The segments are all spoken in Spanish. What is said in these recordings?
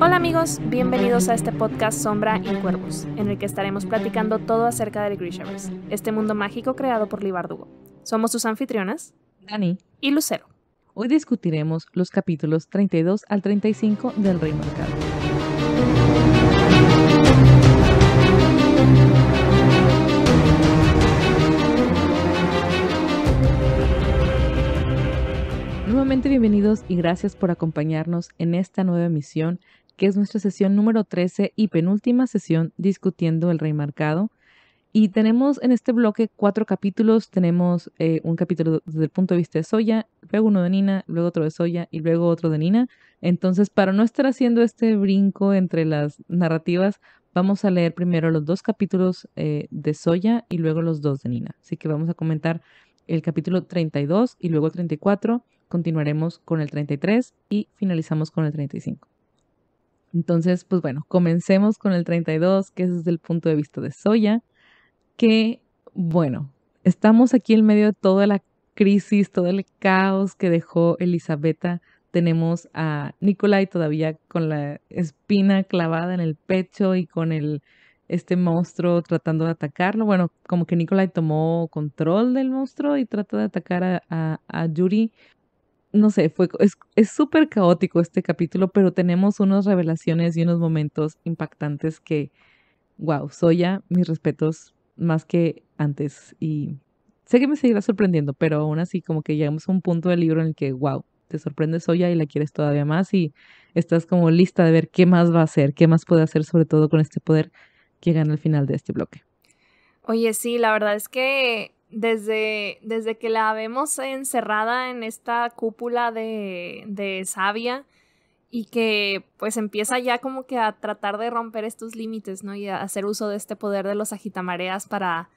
Hola amigos, bienvenidos a este podcast Sombra y Cuervos, en el que estaremos platicando todo acerca del Grishaverse, este mundo mágico creado por Libardugo. Somos sus anfitrionas, Dani y Lucero. Hoy discutiremos los capítulos 32 al 35 del Rey Mercado. bienvenidos y gracias por acompañarnos en esta nueva emisión, que es nuestra sesión número 13 y penúltima sesión discutiendo el rey marcado. Y tenemos en este bloque cuatro capítulos. Tenemos eh, un capítulo desde el punto de vista de Soya, luego uno de Nina, luego otro de Soya y luego otro de Nina. Entonces, para no estar haciendo este brinco entre las narrativas, vamos a leer primero los dos capítulos eh, de Soya y luego los dos de Nina. Así que vamos a comentar el capítulo 32 y luego el 34, continuaremos con el 33 y finalizamos con el 35. Entonces, pues bueno, comencemos con el 32, que es desde el punto de vista de Soya, que bueno, estamos aquí en medio de toda la crisis, todo el caos que dejó Elisabetta. Tenemos a Nikolai todavía con la espina clavada en el pecho y con el este monstruo tratando de atacarlo. Bueno, como que Nikolai tomó control del monstruo y trata de atacar a, a, a Yuri no sé, fue, es súper caótico este capítulo, pero tenemos unas revelaciones y unos momentos impactantes que, wow, Soya, mis respetos más que antes. Y sé que me seguirá sorprendiendo, pero aún así como que llegamos a un punto del libro en el que, wow, te sorprende Soya y la quieres todavía más y estás como lista de ver qué más va a hacer, qué más puede hacer, sobre todo con este poder que gana al final de este bloque. Oye, sí, la verdad es que desde, desde que la vemos encerrada en esta cúpula de, de savia y que pues empieza ya como que a tratar de romper estos límites, ¿no? Y a hacer uso de este poder de los agitamareas para...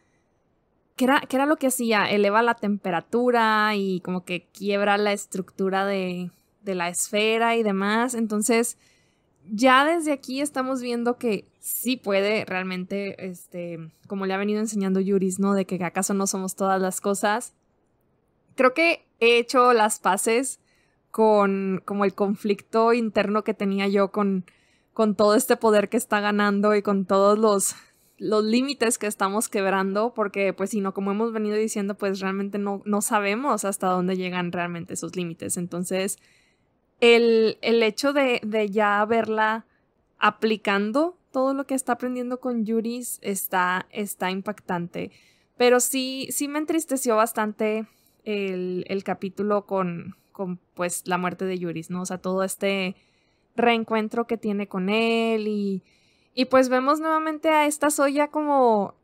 ¿Qué era, lo que hacía? Eleva la temperatura y como que quiebra la estructura de la esfera y demás. Entonces, ya desde aquí estamos viendo que sí puede realmente, este, como le ha venido enseñando Yuris, ¿no? De que acaso no somos todas las cosas. Creo que he hecho las paces con como el conflicto interno que tenía yo con, con todo este poder que está ganando y con todos los los límites que estamos quebrando porque pues si no como hemos venido diciendo pues realmente no, no sabemos hasta dónde llegan realmente esos límites entonces el, el hecho de, de, ya verla aplicando todo lo que está aprendiendo con Yuris está, está impactante. Pero sí, sí me entristeció bastante el, el capítulo con, con, pues la muerte de Yuris, ¿no? O sea, todo este reencuentro que tiene con él y, y pues vemos nuevamente a esta Soya como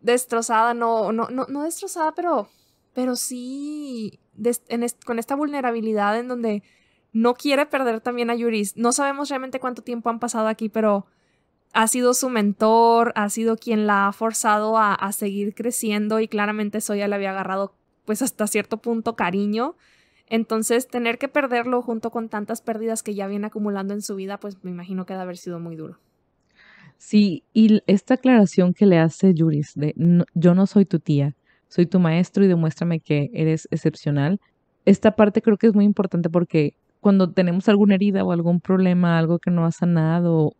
destrozada, no, no, no, destrozada, pero, pero sí con esta vulnerabilidad en donde no quiere perder también a Yuris. No sabemos realmente cuánto tiempo han pasado aquí, pero ha sido su mentor, ha sido quien la ha forzado a, seguir creciendo y claramente Soya le había agarrado pues hasta cierto punto cariño. Entonces, tener que perderlo junto con tantas pérdidas que ya viene acumulando en su vida, pues me imagino que debe haber sido muy duro. Sí, y esta aclaración que le hace Yuris de yo no soy tu tía, soy tu maestro y demuéstrame que eres excepcional. Esta parte creo que es muy importante porque cuando tenemos alguna herida o algún problema, algo que no ha sanado,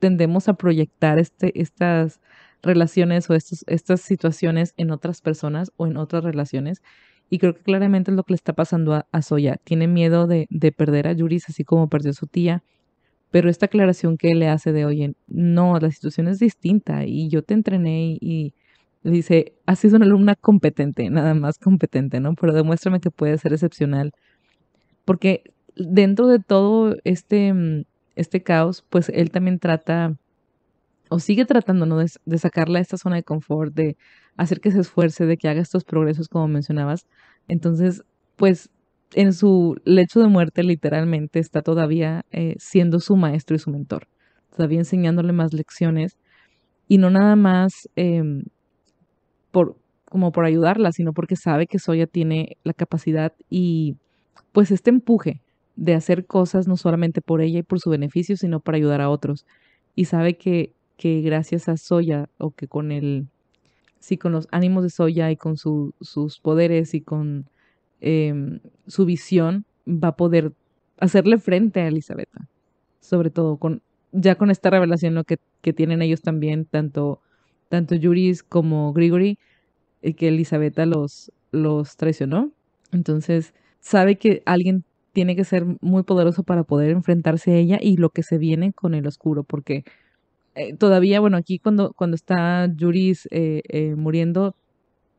tendemos a proyectar este, estas relaciones o estas situaciones en otras personas o en otras relaciones. Y creo que claramente es lo que le está pasando a, Soya. Tiene miedo de, perder a Yuris, así como perdió a su tía. Pero esta aclaración que le hace de, oye, no, la situación es distinta y yo te entrené y, le dice, has sido una alumna competente, nada más competente, ¿no? Pero demuéstrame que puedes ser excepcional. Porque dentro de todo este, mm, este caos, pues él también trata o sigue tratando de, sacarla de esta zona de confort, de hacer que se esfuerce, de que haga estos progresos como mencionabas. Entonces, pues en su lecho de muerte literalmente está todavía eh, siendo su maestro y su mentor, todavía enseñándole más lecciones y no nada más em, por, como por ayudarla, sino porque sabe que Soya tiene la capacidad y pues este empuje, de hacer cosas no solamente por ella y por su beneficio, sino para ayudar a otros. Y sabe que, que gracias a Soya, o que con el, sí, con los ánimos de Soya y con su, sus poderes y con em, su visión, va a poder hacerle frente a Elizabeth. Sobre todo con, ya con esta revelación lo que, tienen ellos también, tanto, tanto Yuris como Grigory, y eh, que Elizabeth los, los traicionó. Entonces, sabe que alguien tiene que ser muy poderoso para poder enfrentarse a ella y lo que se viene con el oscuro, porque eh, todavía, bueno, aquí cuando, cuando está Yuris eh, eh, muriendo,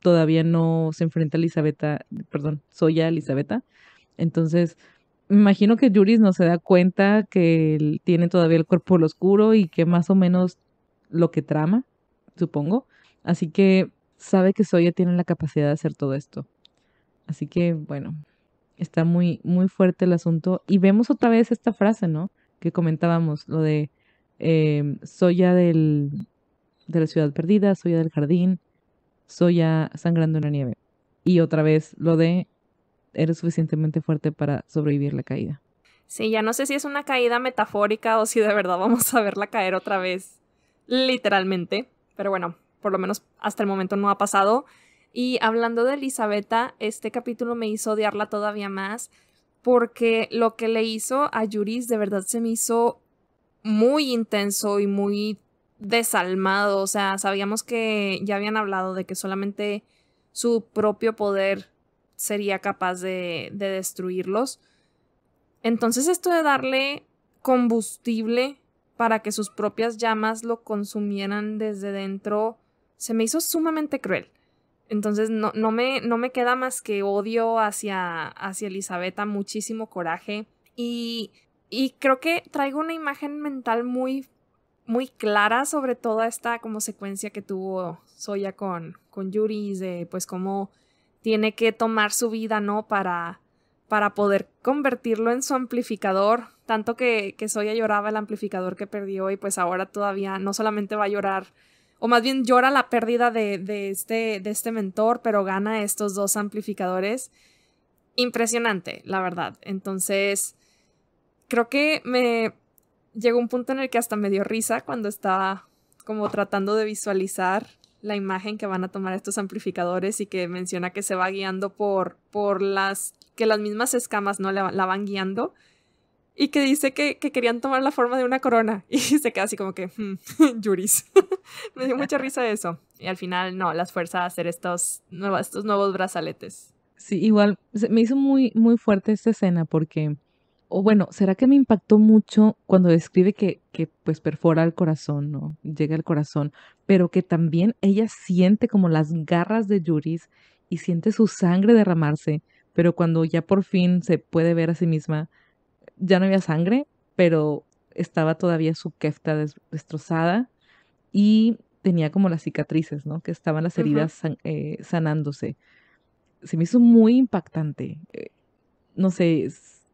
todavía no se enfrenta a Elizabeth. perdón, Soya Elizabeth. Entonces, me imagino que Yuris no se da cuenta que tiene todavía el cuerpo del oscuro y que más o menos lo que trama, supongo. Así que sabe que Soya tiene la capacidad de hacer todo esto. Así que, bueno, Está muy, muy fuerte el asunto. Y vemos otra vez esta frase, ¿no? Que comentábamos, lo de eh, ya del, de la ciudad perdida, soy ya del jardín, soy ya sangrando en la nieve. Y otra vez lo de eres suficientemente fuerte para sobrevivir la caída. Sí, ya no sé si es una caída metafórica o si de verdad vamos a verla caer otra vez, literalmente. Pero bueno, por lo menos hasta el momento no ha pasado. Y hablando de Elisabetta, este capítulo me hizo odiarla todavía más porque lo que le hizo a Yuris de verdad se me hizo muy intenso y muy desalmado. O sea, sabíamos que ya habían hablado de que solamente su propio poder sería capaz de, de destruirlos. Entonces esto de darle combustible para que sus propias llamas lo consumieran desde dentro se me hizo sumamente cruel. Entonces no, no, me, no me queda más que odio hacia, hacia muchísimo coraje. Y, y creo que traigo una imagen mental muy, muy clara sobre toda esta como secuencia que tuvo Soya con, con Yuri, de pues cómo tiene que tomar su vida, ¿no? Para, para poder convertirlo en su amplificador. Tanto que, que Soya lloraba el amplificador que perdió y pues ahora todavía no solamente va a llorar o más bien llora la pérdida de, este, de, este, mentor, pero gana estos dos amplificadores. Impresionante, la verdad. Entonces, creo que me llegó un punto en el que hasta me dio risa cuando estaba como tratando de visualizar la imagen que van a tomar estos amplificadores y que menciona que se va guiando por, las que las mismas escamas no la van guiando y que dice que, que, querían tomar la forma de una corona. Y se queda así como que, Juris hmm, Me dio mucha risa eso. Y al final, no, las fuerza a hacer estos, estos nuevos brazaletes. Sí, igual me hizo muy, muy fuerte esta escena porque, o bueno, ¿será que me impactó mucho cuando describe que, que pues perfora el corazón, ¿no? Llega al corazón, pero que también ella siente como las garras de Juris y siente su sangre derramarse, pero cuando ya por fin se puede ver a sí misma, ya no había sangre, pero estaba todavía su kefta destrozada y tenía como las cicatrices, ¿no? Que estaban las heridas eh, sanándose. Se me hizo muy impactante. Eh, no sé,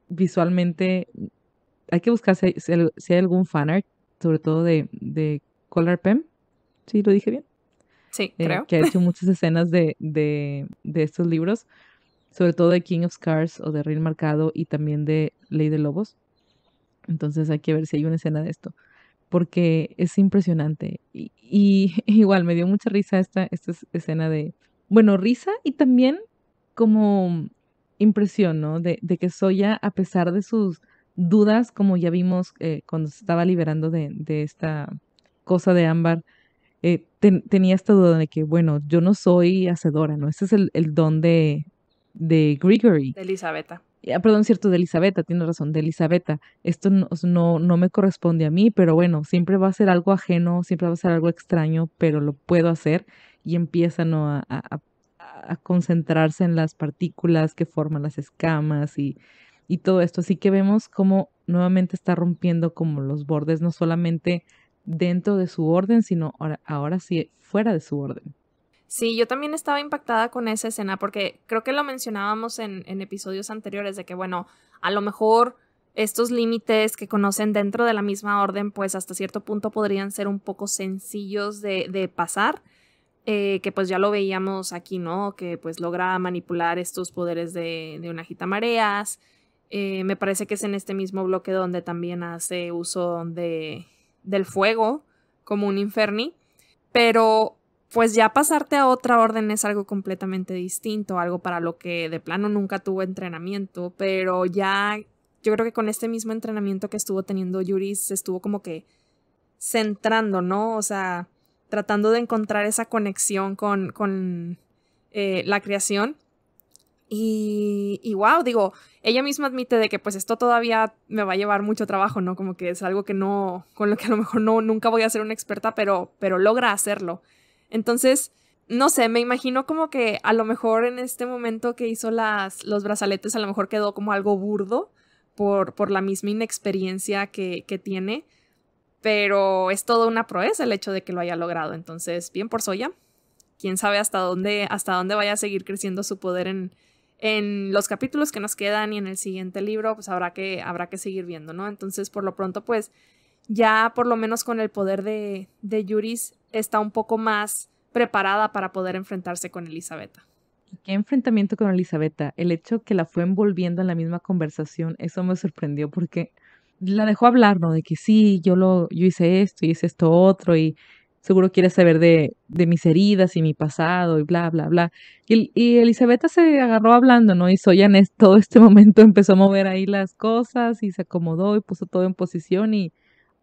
visualmente hay que buscar si hay, algún fanart, sobre todo de, de Collar Pem. ¿Sí lo dije bien? Sí, eh, creo. Que ha hecho muchas escenas de, de estos libros, sobre todo de King of Scars o de Real Marcado y también de Ley de Lobos. Entonces hay que ver si hay una escena de esto, porque es impresionante. Y, igual me dio mucha risa esta, esta escena de, bueno, risa y también como impresión, ¿no? De, de que Soya, a pesar de sus dudas, como ya vimos eh, cuando se estaba liberando de, esta cosa de ámbar, eh, tenía esta duda de que, bueno, yo no soy hacedora, ¿no? Este es el, don de, de Gregory. De Elizabeth. Eh, ah, perdón, cierto, de Elizabeth, tienes razón, de Elizabeth, esto no, no, me corresponde a mí, pero bueno, siempre va a ser algo ajeno, siempre va a ser algo extraño, pero lo puedo hacer y empiezan a, a, concentrarse en las partículas que forman las escamas y, y todo esto. Así que vemos cómo nuevamente está rompiendo como los bordes, no solamente dentro de su orden, sino ahora sí fuera de su orden. Sí, yo también estaba impactada con esa escena porque creo que lo mencionábamos en, episodios anteriores de que, bueno, a lo mejor estos límites que conocen dentro de la misma orden, pues hasta cierto punto podrían ser un poco sencillos de, pasar, eh, que pues ya lo veíamos aquí, ¿no? Que pues logra manipular estos poderes de, una gita mareas. Eh, me parece que es en este mismo bloque donde también hace uso de, del fuego como un inferni. Pero pues ya pasarte a otra orden es algo completamente distinto, algo para lo que de plano nunca tuvo entrenamiento, pero ya yo creo que con este mismo entrenamiento que estuvo teniendo Yuris se estuvo como que centrando, ¿no? O sea, tratando de encontrar esa conexión con, con eh, la creación. Y, y wow, digo, ella misma admite de que pues esto todavía me va a llevar mucho trabajo, ¿no? Como que es algo que no, con lo que a lo mejor no, nunca voy a ser una experta, pero, pero logra hacerlo. Entonces, no sé, me imagino como que a lo mejor en este momento que hizo las, los brazaletes, a lo mejor quedó como algo burdo por, por la misma inexperiencia que, que tiene, pero es toda una proeza el hecho de que lo haya logrado. Entonces, bien por Soya. Quién sabe hasta dónde, hasta dónde vaya a seguir creciendo su poder en, en los capítulos que nos quedan y en el siguiente libro, pues habrá que, habrá que seguir viendo, ¿no? Entonces, por lo pronto, pues ya por lo menos con el poder de, de Yuris está un poco más preparada para poder enfrentarse con Elizabeth. ¿Qué enfrentamiento con Elizabeth? El hecho que la fue envolviendo en la misma conversación, eso me sorprendió porque la dejó hablar, ¿no? De que sí, yo lo, yo hice esto y hice esto otro y seguro quiere saber de, de mis heridas y mi pasado y bla, bla, bla. Y, y Elizabeth se agarró hablando, ¿no? Y Soyan todo este momento empezó a mover ahí las cosas y se acomodó y puso todo en posición y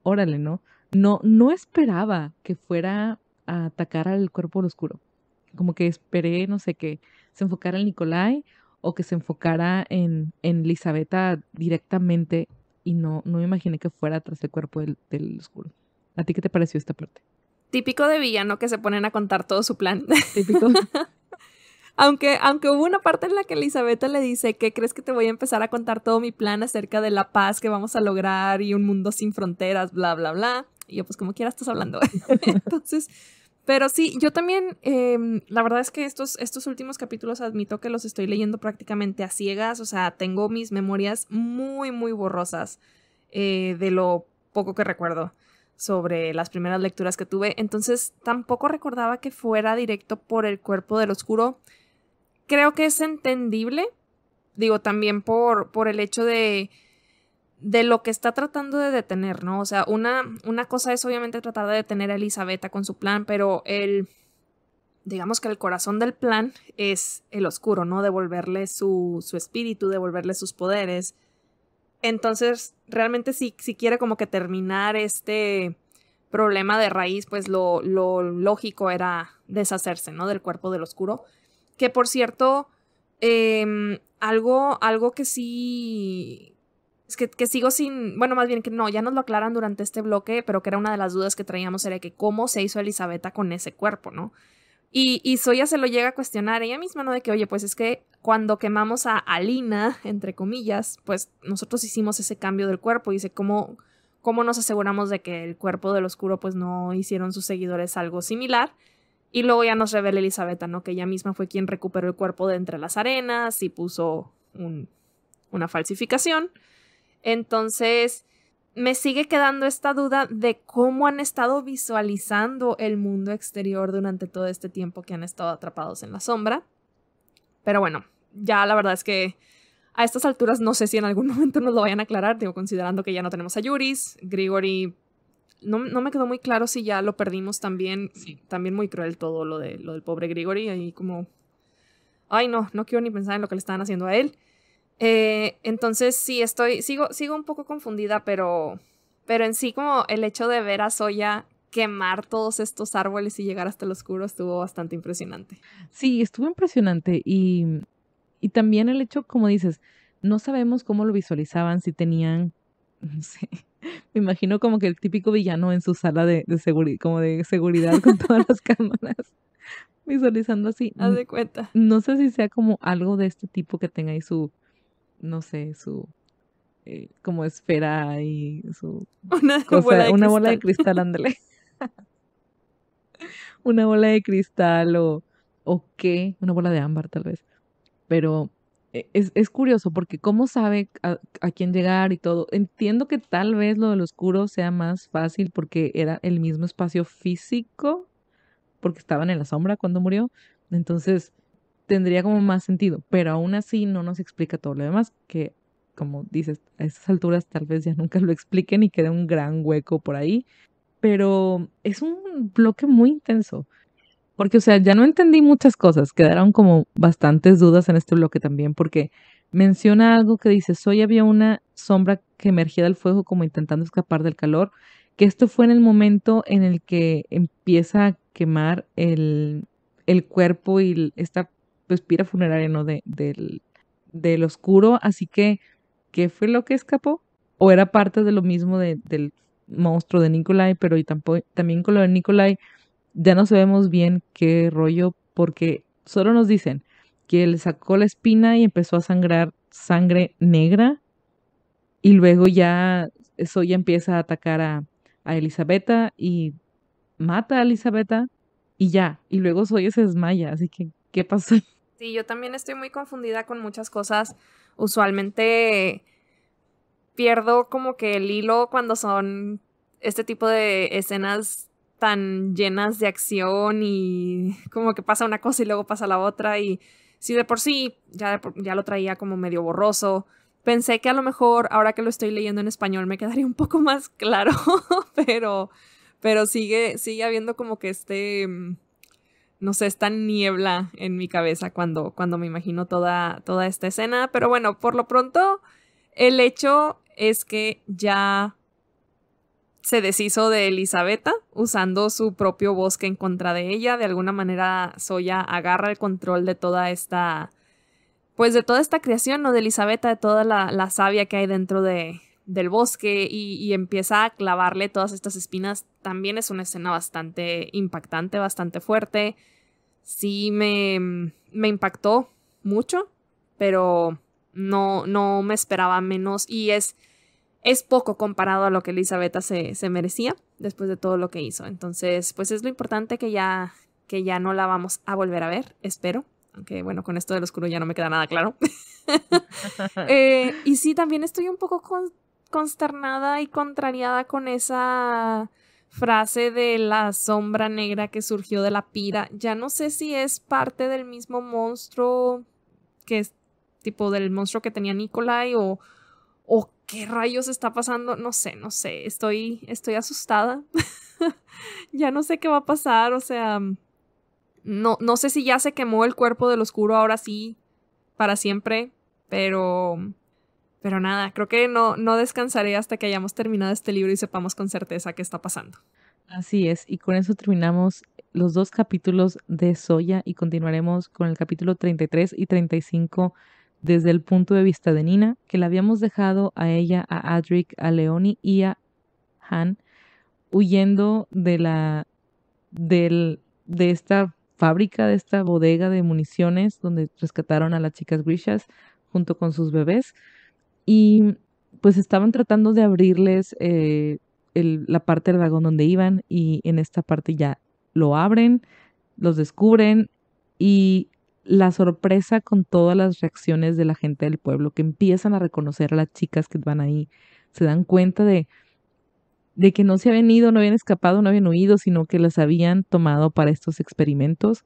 órale, ¿no? No, no esperaba que fuera a atacar al cuerpo oscuro. Como que esperé, no sé, que se enfocara en Nicolai o que se enfocara en, en Lisabeta directamente y no, no me imaginé que fuera tras el cuerpo del, del oscuro. ¿A ti qué te pareció esta parte? Típico de villano que se ponen a contar todo su plan. Típico. Aunque, aunque hubo una parte en la que Elizabeth le dice que crees que te voy a empezar a contar todo mi plan acerca de la paz que vamos a lograr y un mundo sin fronteras, bla, bla, bla. Y yo, pues como quiera, estás hablando. Entonces, pero sí, yo también, em, la verdad es que estos, estos últimos capítulos admito que los estoy leyendo prácticamente a ciegas, o sea, tengo mis memorias muy, muy borrosas eh, de lo poco que recuerdo sobre las primeras lecturas que tuve, entonces tampoco recordaba que fuera directo por el cuerpo del oscuro creo que es entendible, digo, también por, por el hecho de, de lo que está tratando de detener, ¿no? O sea, una, una cosa es obviamente tratar de detener a Elizabeth con su plan, pero el, digamos que el corazón del plan es el oscuro, ¿no? Devolverle su, su espíritu, devolverle sus poderes. Entonces, realmente si, si quiere como que terminar este problema de raíz, pues lo, lo lógico era deshacerse, ¿no? Del cuerpo del oscuro. Que por cierto, em, algo, algo que sí. Es que, sigo sin. Bueno, más bien que no, ya nos lo aclaran durante este bloque, pero que era una de las dudas que traíamos, era que cómo se hizo Elisabetta con ese cuerpo, ¿no? Y, y Soya se lo llega a cuestionar ella misma, ¿no? De que, oye, pues es que cuando quemamos a Alina, entre comillas, pues nosotros hicimos ese cambio del cuerpo. Y dice, ¿cómo, ¿cómo nos aseguramos de que el cuerpo del oscuro, pues no hicieron sus seguidores algo similar? Y luego ya nos revela Elizabeth, ¿no? Que ella misma fue quien recuperó el cuerpo de entre las arenas y puso una falsificación. Entonces, me sigue quedando esta duda de cómo han estado visualizando el mundo exterior durante todo este tiempo que han estado atrapados en la sombra. Pero bueno, ya la verdad es que a estas alturas no sé si en algún momento nos lo vayan a aclarar, digo, considerando que ya no tenemos a Yuris, Grigori no, no, me quedó muy claro si ya lo perdimos también. También muy cruel todo lo, de, lo del pobre Grigori. Ahí como... Ay, no, no quiero ni pensar en lo que le estaban haciendo a él. Eh, entonces sí, estoy, sigo, sigo un poco confundida, pero, pero en sí como el hecho de ver a Soya quemar todos estos árboles y llegar hasta el oscuro estuvo bastante impresionante. Sí, estuvo impresionante y, y también el hecho, como dices, no sabemos cómo lo visualizaban, si tenían, no sé, Me imagino como que el típico villano en su sala de, de seguridad, como de seguridad con todas las cámaras. Visualizando así. Haz mm, de cuenta. No sé si sea como algo de este tipo que tenga ahí su, no sé, su eh, como esfera y su una bola de cristal. bola ándale. una bola de cristal o, o qué, una bola de ámbar tal vez. Pero e, es, curioso porque cómo sabe a, quién llegar y todo. Entiendo que tal vez lo del oscuro sea más fácil porque era el mismo espacio físico, porque estaban en la sombra cuando murió. Entonces tendría como más sentido, pero aún así no nos explica todo lo demás, que como dices, a esas alturas tal vez ya nunca lo expliquen y quede un gran hueco por ahí. Pero es un bloque muy intenso porque, o sea, ya no entendí muchas cosas, quedaron como bastantes dudas en este bloque también, porque menciona algo que dice, hoy había una sombra que emergía del fuego como intentando escapar del calor, que esto fue en el momento en el que empieza a quemar el, el cuerpo y esta respira funeraria ¿no? De, del, del oscuro, así que, ¿qué fue lo que escapó? ¿O era parte de lo mismo del monstruo de Nikolai, pero y tampoco, también con lo de Nikolai? ya no sabemos bien qué rollo porque solo nos dicen que le sacó la espina y empezó a sangrar sangre negra y luego ya eso ya empieza a atacar a, a Elisabetta y mata a Elisabetta y ya, y luego Soya se desmaya, así que ¿qué pasó? Sí, yo también estoy muy confundida con muchas cosas. Usualmente pierdo como que el hilo cuando son este tipo de escenas tan llenas de acción y como que pasa una cosa y luego pasa la otra y si de por sí ya, ya lo traía como medio borroso, pensé que a lo mejor ahora que lo estoy leyendo en español me quedaría un poco más claro, pero, pero sigue, sigue habiendo como que este, mm, no sé, esta niebla en mi cabeza cuando, cuando me imagino toda, toda esta escena, pero bueno, por lo pronto el hecho es que ya se deshizo de Elisabetta usando su propio bosque en contra de ella. De alguna manera Soya agarra el control de toda esta, pues de toda esta creación, ¿no? De Elisabetta, de toda la, savia que hay dentro de, del bosque y, y, empieza a clavarle todas estas espinas. También es una escena bastante impactante, bastante fuerte. Sí me, me impactó mucho, pero no, no me esperaba menos. Y es es poco comparado a lo que Elizabeth se, merecía después de todo lo que hizo. Entonces, pues es lo importante que ya, que ya no la vamos a volver a ver, espero. Aunque bueno, con esto del oscuro ya no me queda nada claro. Eh, y sí, también estoy un poco consternada y contrariada con esa frase de la sombra negra que surgió de la pira. Ya no sé si es parte del mismo monstruo que es tipo del monstruo que tenía Nikolai o, o ¿qué rayos está pasando? No sé, no sé, estoy, estoy asustada. ya no sé qué va a pasar, o sea, mm, no, no sé si ya se quemó el cuerpo del oscuro ahora sí, para siempre, pero... Mm, pero nada, creo que no, no descansaré hasta que hayamos terminado este libro y sepamos con certeza qué está pasando. Así es, y con eso terminamos los dos capítulos de Soya y continuaremos con el capítulo 33 y 35 desde el punto de vista de Nina, que la habíamos dejado a ella, a Adric, a Leoni y a Han huyendo de la del, de esta fábrica, de esta bodega de municiones donde rescataron a las chicas grishas junto con sus bebés y pues estaban tratando de abrirles eh, la parte del vagón donde iban y en esta parte ya lo abren, los descubren y la sorpresa con todas las reacciones de la gente del pueblo que empiezan a reconocer a las chicas que van ahí, se dan cuenta de, de que no se habían ido, no habían escapado, no habían huido, sino que las habían tomado para estos experimentos.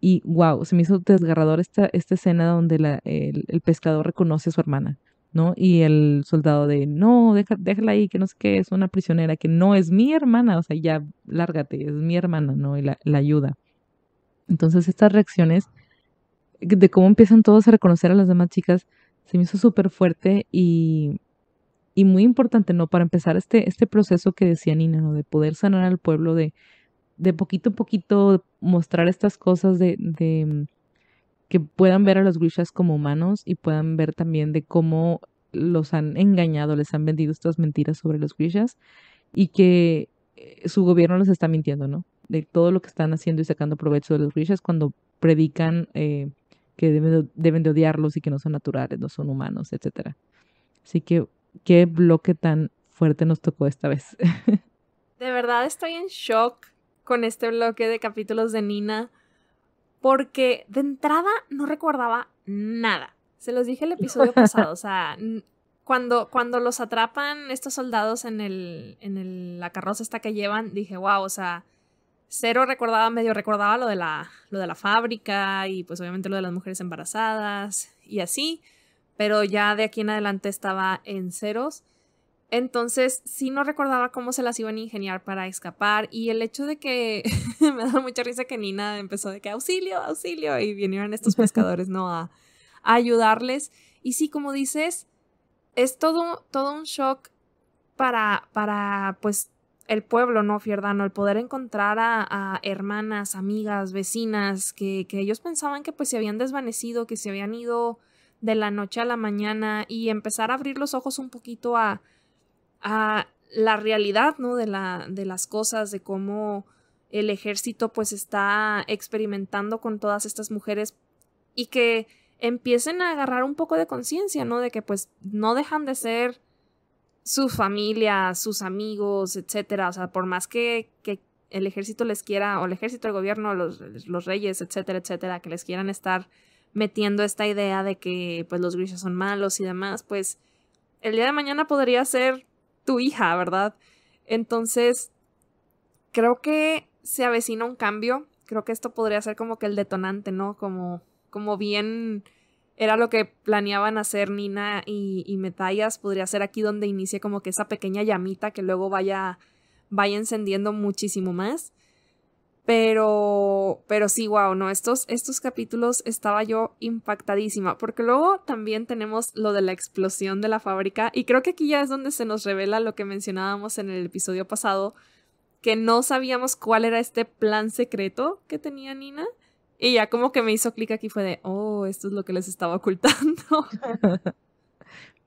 Y wow, se me hizo desgarrador esta, esta escena donde el, pescador reconoce a su hermana, ¿no? Y el soldado de, no, deja, déjala ahí, que no sé qué, es una prisionera, que no es mi hermana, o sea, ya lárgate, es mi hermana, ¿no? Y la, la ayuda. Entonces estas reacciones de cómo empiezan todos a reconocer a las demás chicas, se me hizo súper fuerte y, muy importante, ¿no? Para empezar este, este proceso que decía Nina, ¿no? De poder sanar al pueblo, de, de poquito a poquito mostrar estas cosas, de, de que puedan ver a los grishas como humanos y puedan ver también de cómo los han engañado, les han vendido estas mentiras sobre los grishas y que eh, su gobierno los está mintiendo, ¿no? De todo lo que están haciendo y sacando provecho de los grishas cuando predican eh, que deben, de odiarlos y que no son naturales, no son humanos, etc. Así que, qué bloque tan fuerte nos tocó esta vez. de verdad estoy en shock con este bloque de capítulos de Nina, porque de entrada no recordaba nada. Se los dije el episodio pasado, o sea, cuando, cuando los atrapan estos soldados en, el, en el, la carroza esta que llevan, dije, wow, o sea, cero recordaba, medio recordaba lo de, la, lo de la fábrica y pues obviamente lo de las mujeres embarazadas y así, pero ya de aquí en adelante estaba en ceros. Entonces sí no recordaba cómo se las iban a ingeniar para escapar y el hecho de que me da mucha risa que Nina empezó de que auxilio, auxilio y vinieron estos pescadores, ¿no? A, ayudarles. Y sí, como dices, es todo, todo un shock para, para pues el pueblo, ¿no? Fierdano? el poder encontrar a, hermanas, amigas, vecinas, que, que, ellos pensaban que pues se habían desvanecido, que se habían ido de la noche a la mañana y empezar a abrir los ojos un poquito a, a la realidad, ¿no? De, la, de las cosas, de cómo el ejército pues está experimentando con todas estas mujeres y que empiecen a agarrar un poco de conciencia, ¿no? De que pues no dejan de ser su familia, sus amigos, etcétera. O sea, por más que, que el ejército les quiera, o el ejército, el gobierno, los, reyes, etcétera, etcétera, que les quieran estar metiendo esta idea de que pues los grises son malos y demás, pues el día de mañana podría ser tu hija, ¿verdad? Entonces, creo que se avecina un cambio, creo que esto podría ser como que el detonante, ¿no? Como, como bien era lo que planeaban hacer Nina y, Metallas. Podría ser aquí donde inicie como que esa pequeña llamita que luego vaya, vaya encendiendo muchísimo más. Pero, pero sí, wow, no, estos, estos capítulos estaba yo impactadísima, porque luego también tenemos lo de la explosión de la fábrica, y creo que aquí ya es donde se nos revela lo que mencionábamos en el episodio pasado, que no sabíamos cuál era este plan secreto que tenía Nina, y ya como que me hizo clic aquí fue de, oh, esto es lo que les estaba ocultando.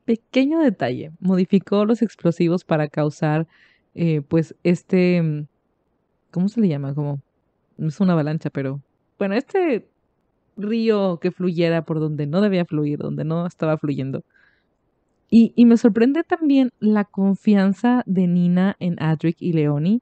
Pequeño detalle, modificó los explosivos para causar, eh, pues, este, ¿cómo se le llama? Como, es una avalancha, pero, bueno, este río que fluyera por donde no debía fluir, donde no estaba fluyendo. Y, y, me sorprende también la confianza de Nina en Adric y Leoni,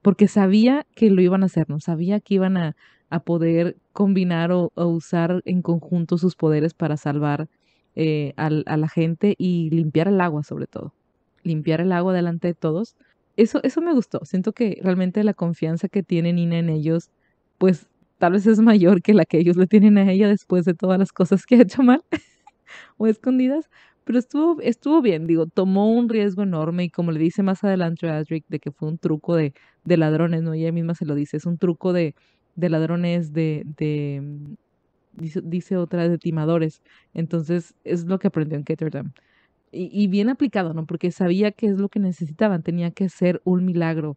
porque sabía que lo iban a hacer, ¿no? Sabía que iban a, a poder combinar o, usar en conjunto sus poderes para salvar eh, a, la gente y limpiar el agua sobre todo. Limpiar el agua delante de todos. Eso, eso me gustó. Siento que realmente la confianza que tiene Nina en ellos, pues tal vez es mayor que la que ellos le tienen a ella después de todas las cosas que ha hecho mal o escondidas. Pero estuvo, estuvo bien, digo, tomó un riesgo enorme y como le dice más adelante a Adric de que fue un truco de, de ladrones, ¿no? Ella misma se lo dice, es un truco de, de ladrones, de, de mm, dice, otra, de timadores. Entonces es lo que aprendió en Caterham. Y, bien aplicado, ¿no? Porque sabía que es lo que necesitaban, tenía que ser un milagro.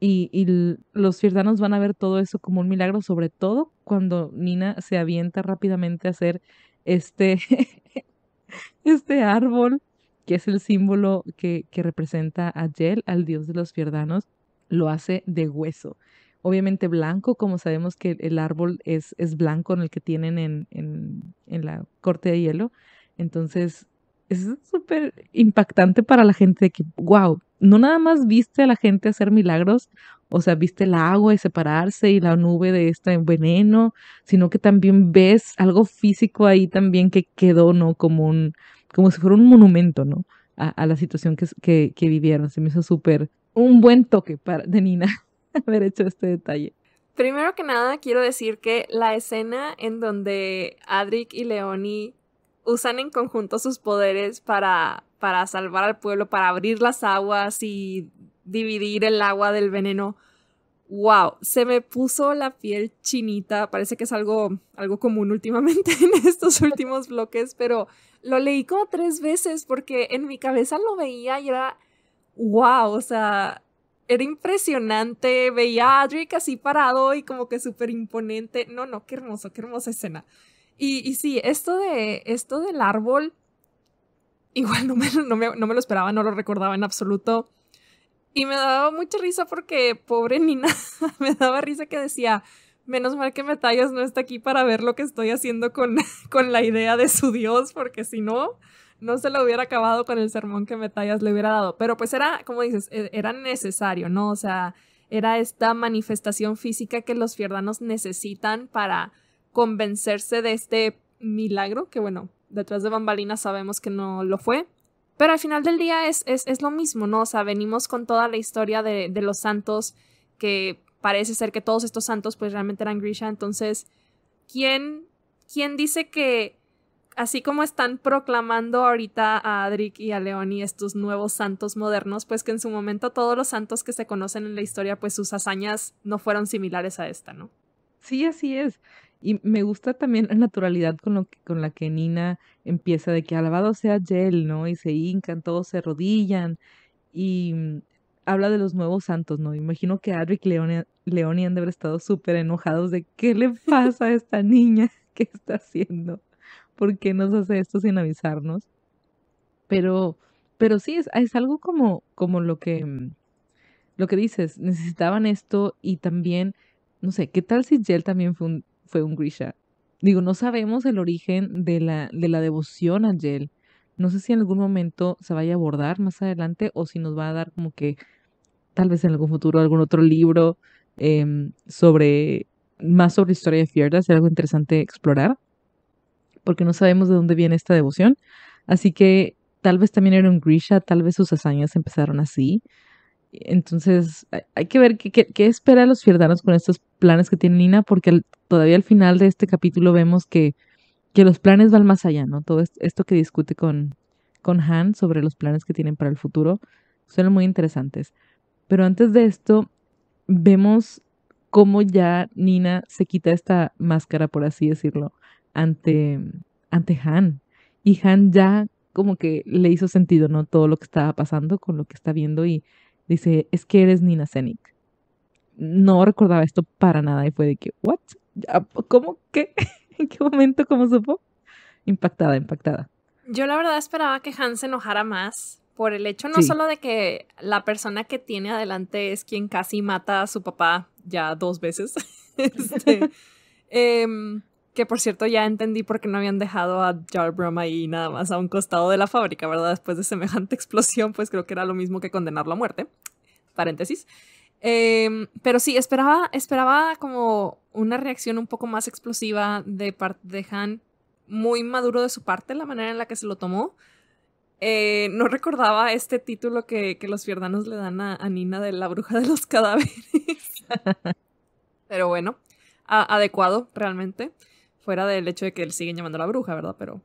Y, y los fierdanos van a ver todo eso como un milagro, sobre todo cuando Nina se avienta rápidamente a hacer este, este árbol, que es el símbolo que, que representa a Yel, al dios de los fierdanos, lo hace de hueso obviamente blanco, como sabemos que el árbol es, es blanco en el que tienen en, en, la corte de hielo. Entonces, es súper impactante para la gente que, wow, no nada más viste a la gente hacer milagros, o sea, viste el agua y separarse y la nube de este veneno, sino que también ves algo físico ahí también que quedó, ¿no? Como un, como si fuera un monumento, ¿no? A, la situación que, que, que, vivieron. Se me hizo súper un buen toque para, de Nina. haber hecho este detalle. Primero que nada, quiero decir que la escena en donde Adric y Leonie usan en conjunto sus poderes para, para salvar al pueblo, para abrir las aguas y dividir el agua del veneno. ¡Wow! Se me puso la piel chinita. Parece que es algo, algo común últimamente en estos últimos bloques, pero lo leí como tres veces porque en mi cabeza lo veía y era ¡Wow! O sea, era impresionante, veía a Adric así parado y como que súper imponente. No, no, qué hermoso, qué hermosa escena. Y, y sí, esto, de, esto del árbol, igual no me, no, me, no me lo esperaba, no lo recordaba en absoluto. Y me daba mucha risa porque, pobre Nina, me daba risa que decía, menos mal que Metallas no está aquí para ver lo que estoy haciendo con, con la idea de su dios, porque si no, no se lo hubiera acabado con el sermón que Metallas le hubiera dado. Pero pues era, como dices, e-, era necesario, ¿no? O sea, era esta manifestación física que los fierdanos necesitan para convencerse de este milagro, que bueno, detrás de bambalinas sabemos que no lo fue. Pero al final del día es, es, lo mismo, ¿no? O sea, venimos con toda la historia de, los santos que parece ser que todos estos santos pues realmente eran Grisha. Entonces, ¿quién, quién dice que así como están proclamando ahorita a Adric y a Leoni estos nuevos santos modernos, pues que en su momento todos los santos que se conocen en la historia, pues sus hazañas no fueron similares a esta, ¿no? Sí, así es. Y me gusta también la naturalidad con, lo que, con la que Nina empieza de que alabado sea Gel, ¿no? Y se hincan, todos se rodillan y mm, habla de los nuevos santos, ¿no? Imagino que Adric y Leoni han de haber estado súper enojados de qué le pasa a esta niña que está haciendo. ¿por qué nos hace esto sin avisarnos? Pero, pero sí, es, es algo como, como lo que mm, lo que dices, necesitaban esto y también, no sé, ¿qué tal si Jell también fue un, fue un Grisha? Digo, no sabemos el origen de la, de la devoción a Jell. No sé si en algún momento se vaya a abordar más adelante o si nos va a dar como que tal vez en algún futuro algún otro libro em, sobre más sobre historia de Fierda, es algo interesante explorar porque no sabemos de dónde viene esta devoción. Así que tal vez también era un Grisha, tal vez sus hazañas empezaron así. Entonces, hay que ver qué, qué, espera los fierdanos con estos planes que tiene Nina, porque todavía al final de este capítulo vemos que, que los planes van más allá, ¿no? Todo esto que discute con, con Han sobre los planes que tienen para el futuro son muy interesantes. Pero antes de esto, vemos cómo ya Nina se quita esta máscara, por así decirlo, ante, ante Han. Y Han ya como que le hizo sentido, ¿no? Todo lo que estaba pasando con lo que está viendo y dice, es que eres Nina Senik No recordaba esto para nada y fue de que, ¿what? ¿Cómo? ¿Qué? ¿En qué momento? ¿Cómo supo? Impactada, impactada. Yo la verdad esperaba que Han se enojara más por el hecho no solo de que la persona que tiene adelante es quien casi mata a su papá ya dos veces, este, em, que por cierto ya entendí por qué no habían dejado a Jarbrum ahí nada más a un costado de la fábrica, ¿verdad? Después de semejante explosión, pues creo que era lo mismo que condenarlo a muerte. Paréntesis. Em, pero sí, esperaba, esperaba como una reacción un poco más explosiva de parte de Han. Muy maduro de su parte, la manera en la que se lo tomó. Eh, no recordaba este título que, los fiordanos le dan a, Nina de la bruja de los cadáveres. pero bueno, adecuado realmente. Fuera del hecho de que le siguen llamando la bruja, ¿verdad? Pero.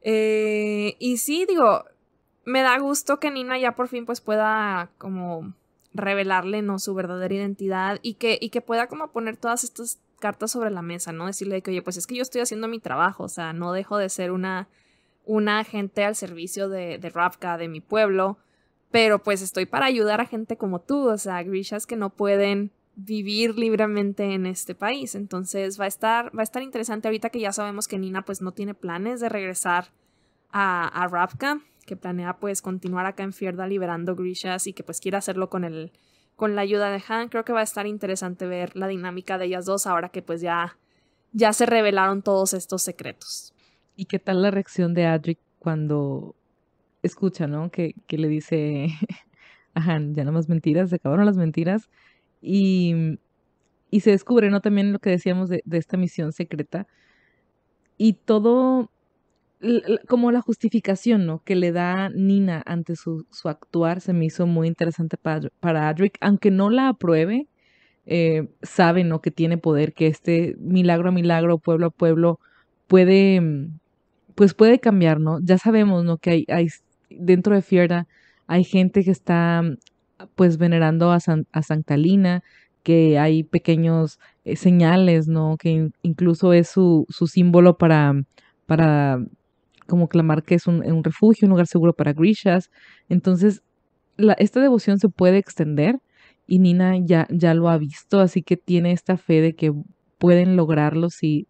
Eh, y sí, digo, me da gusto que Nina ya por fin pues pueda como revelarle, ¿no? Su verdadera identidad y que, y que pueda como poner todas estas cartas sobre la mesa, ¿no? Decirle que, oye, pues es que yo estoy haciendo mi trabajo, o sea, no dejo de ser una, una agente al servicio de, de Ravka, de mi pueblo, pero pues estoy para ayudar a gente como tú, o sea, grishas que no pueden vivir libremente en este país. Entonces va a estar, va a estar interesante ahorita que ya sabemos que Nina pues no tiene planes de regresar a, a Ravka, que planea pues continuar acá en Fierda liberando Grishas y que pues quiere hacerlo con el con la ayuda de Han. Creo que va a estar interesante ver la dinámica de ellas dos ahora que pues ya ya se revelaron todos estos secretos. ¿Y qué tal la reacción de Adric cuando escucha, ¿no? Que, que le dice a Han, ya no más mentiras, se acabaron las mentiras y, y se descubre, ¿no? También lo que decíamos de, de esta misión secreta. Y todo, como la justificación, ¿no? Que le da Nina ante su, su actuar se me hizo muy interesante para, para Adric, aunque no la apruebe, eh, sabe, ¿no? Que tiene poder, que este milagro a milagro, pueblo a pueblo, puede, pues puede cambiar, ¿no? Ya sabemos, ¿no? Que hay, hay dentro de Fierda hay gente que está pues venerando a, San, a que hay pequeños eh, señales, ¿no? Que incluso es su, su símbolo para, para como clamar que es un, un, refugio, un lugar seguro para Grishas. Entonces, esta devoción se puede extender y Nina ya, ya lo ha visto, así que tiene esta fe de que pueden lograrlo si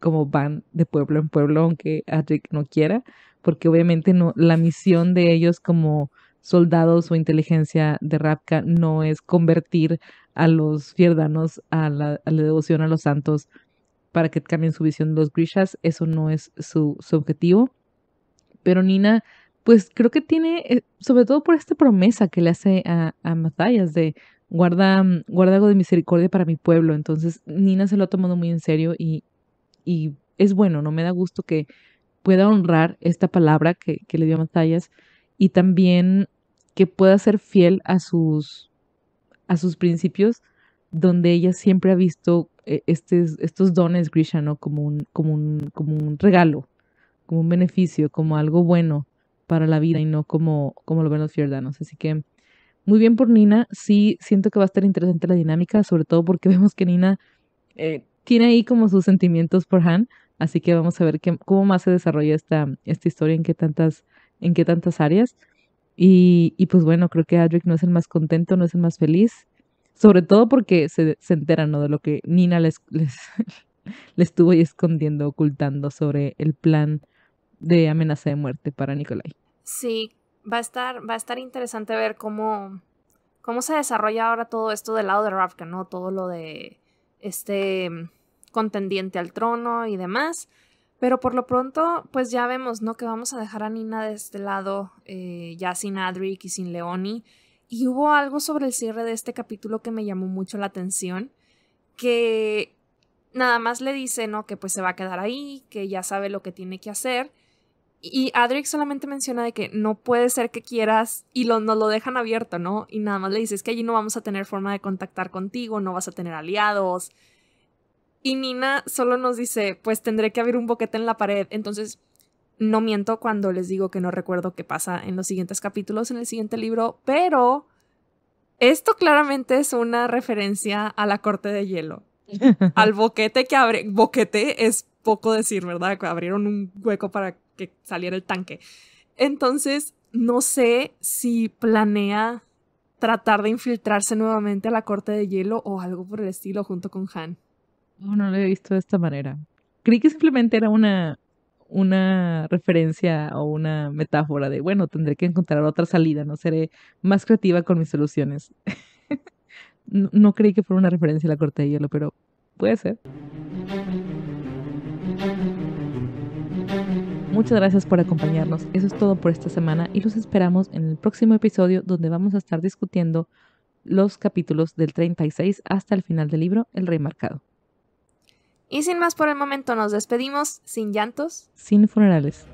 como van de pueblo en pueblo, aunque Adric no quiera, porque obviamente no, la misión de ellos como soldados o inteligencia de Rapka no es convertir a los fierdanos a la, devoción a los santos para que cambien su visión de los Grishas, eso no es su, objetivo. Pero Nina, pues creo que tiene, eh, sobre todo por esta promesa que le hace a, a Matthias de guarda, guarda algo de misericordia para mi pueblo. Entonces Nina se lo ha tomado muy en serio y, y es bueno, ¿no? Me da gusto que pueda honrar esta palabra que, que le dio a Matthias y también que pueda ser fiel a sus, a sus principios, donde ella siempre ha visto eh, estos dones, Grisha, ¿no? Como un, como, un, como un regalo, como un beneficio, como algo bueno para la vida y no como, como lo ven los fierdanos Así que muy bien por Nina, sí siento que va a estar interesante la dinámica, sobre todo porque vemos que Nina eh, tiene ahí como sus sentimientos por Han, así que vamos a ver cómo más se desarrolla esta, esta historia, en qué tantas, en qué tantas áreas. Y, y, pues bueno, creo que Adric no es el más contento, no es el más feliz, sobre todo porque se, se entera ¿no? de lo que Nina les, les, le estuvo ahí escondiendo, ocultando sobre el plan de amenaza de muerte para Nikolai. Sí, va a estar, va a estar interesante ver cómo, cómo se desarrolla ahora todo esto del lado de Ravka, ¿no? Todo lo de este contendiente al trono y demás. Pero por lo pronto, pues ya vemos, ¿no? Que vamos a dejar a Nina de este lado, eh, ya sin Adric y sin Leoni. Y hubo algo sobre el cierre de este capítulo que me llamó mucho la atención, que nada más le dice, ¿no? Que pues se va a quedar ahí, que ya sabe lo que tiene que hacer. Y Adric solamente menciona de que no puede ser que quieras y nos lo dejan abierto, ¿no? Y nada más le dice, es que allí no vamos a tener forma de contactar contigo, no vas a tener aliados, y Nina solo nos dice, pues tendré que abrir un boquete en la pared. Entonces, no miento cuando les digo que no recuerdo qué pasa en los siguientes capítulos, en el siguiente libro, pero esto claramente es una referencia a la corte de hielo. Al boquete que abre, boquete es poco decir, ¿verdad? Que abrieron un hueco para que saliera el tanque. Entonces, no sé si planea tratar de infiltrarse nuevamente a la corte de hielo o algo por el estilo junto con Han no lo he visto de esta manera. Creí que simplemente era una, una referencia o una metáfora de, bueno, tendré que encontrar otra salida, no seré más creativa con mis soluciones. no, no, creí que fuera una referencia a la corte de hielo, pero puede ser. Muchas gracias por acompañarnos. Eso es todo por esta semana y los esperamos en el próximo episodio donde vamos a estar discutiendo los capítulos del 36 hasta el final del libro El Rey Marcado. Y sin más por el momento nos despedimos sin llantos, sin funerales.